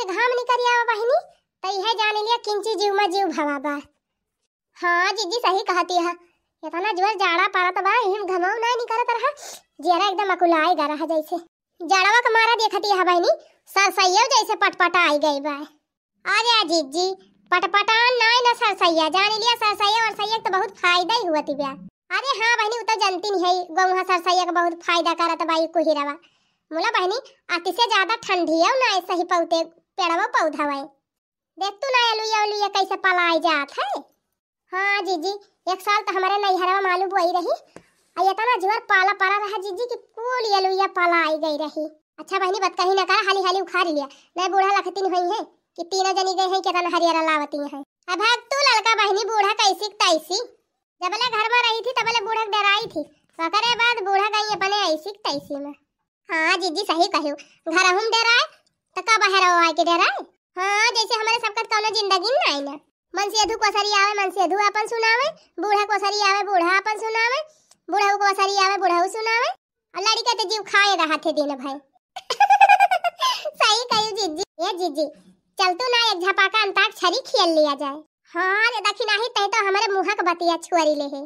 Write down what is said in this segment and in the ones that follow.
आज घाम निकर आवा बहिनी तो यह जाने लिया किंची जीव में जीव भवा बा हाँ जीजी सही कहती है इतना जोर जाड़ा पारत तो बा हिम घमाव ना निकलत रहा जरा एकदम अकुलाए गा रहा जैसे जाड़ावा का मारा देखती है बहिनी सरसैया जैसे पटपटा आई गई बा आ अरे जीजी पटपटा नाय ना सरसैया जान लिया सरसैया और सैया तो बहुत फायदा ही हुआ तिब्या अरे हाँ बहनी उतर तो जनती नहीं है गौहा सरसैया का बहुत फायदा करत बाई को हिरावा मुला बहनी अति से ज्यादा ठंडी है ना ऐसा ही पौते पेड़वा पौधा वाई देख तू ना अलुया अलुया कैसे पलाई जात है हाँ जीजी एक साल तो हमारे नैहरवा मालू बोई रही आ तो ना जीवर पाला पाला रहा जीजी कि कुल अलुया पाला आई गई रही अच्छा बहनी बत कहीं ना करा हाली हाली उखाड़ लिया मैं बूढ़ा लखती हुई है कि तीनों जनी गई है कितना हरियाला लावती है अब भाग तू लड़का बहनी बूढ़ा कैसी तैसी जब जबले घर में रही थी तब तबले बूढ़ा डराई थी वकरे बाद बूढ़ा गई अपने ऐसी तैसी में हाँ जीजी सही कहू घर हम डराए तो का बाहर बहरा आके डर आए हां जैसे हमारे सबका कोनो तो जिंदगी ना आई ना मन से अधू कोसरी आवे मन से अधू अपन सुनावे बूढ़ा कोसरी आवे बूढ़ा अपन सुनावे बूढ़ा कोसरी आवे बूढ़ा सुनावे और लड़की तो जीव खाए रहा थे दिन भाई सही कहियो जीजी ये जीजी चल तू ना एक झपा का अंताक छरी खेल लिया जाए हां तो रे दखिना नहीं तै तो हमारे मुंह का बतिया छुआरी ले है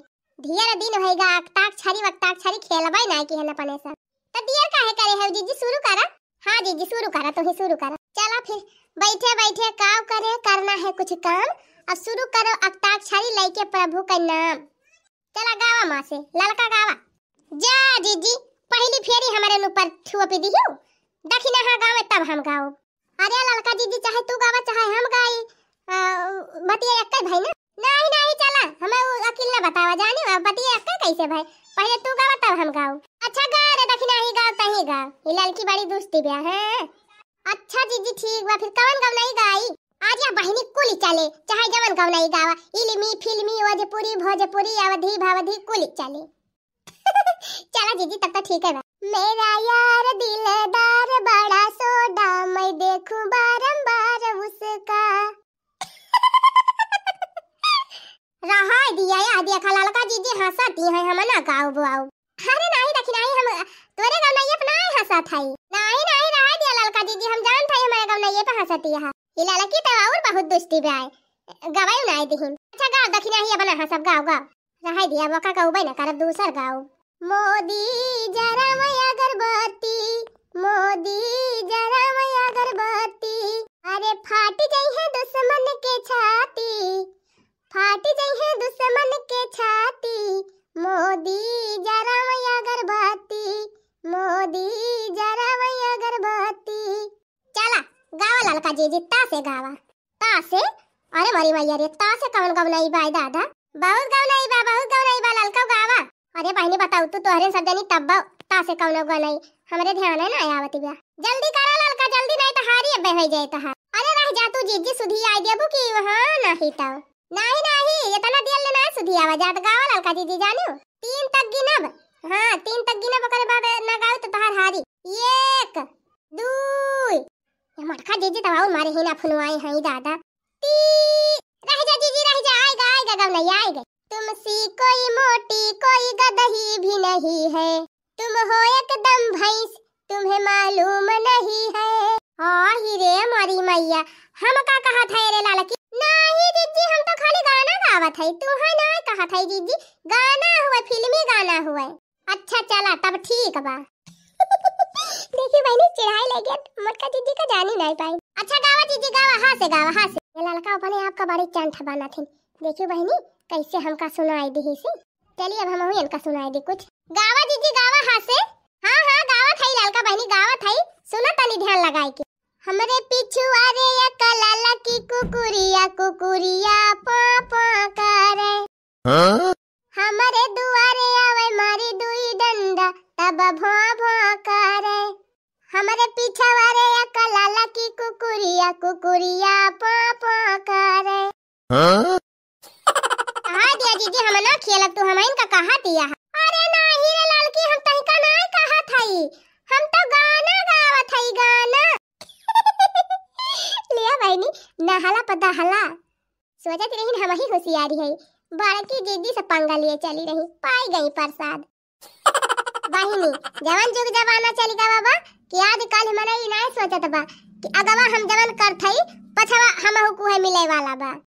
ढेर दिन होएगा अक्ताक छरी वक्ताक छरी खेलबै ना कि हन अपन ऐसा सब तो ढेर काहे करे है जीजी शुरू करा हाँ दीदी शुरू करा तो ही शुरू करा चलो फिर बैठे बैठे काम करे करना है कुछ काम अब शुरू करो अक्ताक्षरी लई के प्रभु का नाम चला गावा माँ से लड़का गावा जा दीदी पहली फेरी हमारे ऊपर ठुआ पी दियो दखिना हाँ गावे तब हम गाओ अरे लड़का दीदी चाहे तू गावा चाहे हम गाई बतिया अक्का भाई ना नहीं नहीं चला हमें अकेले बतावा जाने बतिया अक्का कैसे भाई पहले तू गावा तब हम गाओ अच्छा गा बताहेगा ये लड़की बड़ी दोस्ती ब्याह है अच्छा जी जी ठीक बा फिर कवन गवनाई गाई आज या बहिनी कुली चले चाहे जवन गवनाई गावा इलमी फिल्मी वजपुरी भोजपुरी अवधि भावधि कुली चले चला जी जी तब तो ठीक है मेरा यार दिलदार बड़ा सोडा मैं देखूं बारंबार उसका रहा दिया या दिया खलाल का जी जी हंसाती है हम ना गाओ बुआओ अरे नहीं रखी नहीं हम तोरे गांव नइए पर नाय हंसत हई नहीं नहीं नाय दिया ललका दीदी हम जान थई हमारे गांव में ये नइए पर हंसती है ई की तवा तो और बहुत दुष्टी बाय गवाई नाय दिहिन अच्छा गांव दखिना ही बना हंसब हाँ गांव गांव रहाई दिया बका का उबई ना करब दूसर गांव मोदी जरा मैं अगरबत्ती जी जीजी तासे गावा तासे अरे मरी मैया रे तासे कौन नहीं भाई दादा बहुत नहीं बा बहुत नहीं बा ललका गावा अरे बहनी बताऊ तू तोहरे सब जानी तब तासे कौन नहीं हमरे ध्यान है ना आवत बिया जल्दी करा ललका जल्दी नहीं तो हारी अब हो जाए तहार अरे रह जा तू जी जी सुधी आई देबू की वहां नहीं तो नहीं नहीं ये इतना दिल ना सुधी आवा जात गावा ललका जी जी जानू तीन तक गिनब हां तीन तक गिनब करे बाद ना गाऊ तो तहार हारी एक दू मटका दीजिए तब और मारे ही ना फुनवाए हैं दादा रह जा दीदी रह जा आएगा आएगा नहीं आएगा तुम सी कोई मोटी कोई गदही भी नहीं है तुम हो एकदम भैंस तुम्हें मालूम नहीं है आही रे मारी मैया हम का कहा था रे लाल की नहीं दीदी हम तो खाली गाना गावा था तू है ना कहा था दीदी गाना हुआ फिल्मी गाना हुआ अच्छा चला तब ठीक बा देखी बहनी चिढ़ाई लगे मोटका जीजी का जानी नहीं पाई अच्छा गावा जीजी गावा हां से गावा हां से ये लड़का अपने आपका बड़ी चांद ठबाना थी देखियो बहनी कैसे हमका सुनाई दी से चलिए अब हम इनका सुनाई दी कुछ गावा जीजी गावा हां से हां हां गावा थई लड़का बहनी गावा थई सुना तनी ध्यान लगाई के हमरे पीछे आ रे या कलाला की कुकुरिया कुकुरिया पा पा करे हां हमरे दुआ कुकुरिया कुकुरिया पो पो करे हाँ? कहा दिया दीदी हम ना खेल तू तो हम इनका कहा दिया अरे ना हीरे लाल की हम तो इनका ना कहा था ही हम तो गाना गावा था ही गाना लिया भाईनी नहाला पता हला सोचा सोचत रही हम ही होशियारी है बड़की दीदी से पंगा लिए चली रही पाई गई प्रसाद बहिनी जवान जुग जवाना चली गा बाबा कि आज कल हमारा ये नहीं सोचत बा कि अगवा हम जवन कर थई पछवा हमहू है मिले वाला बा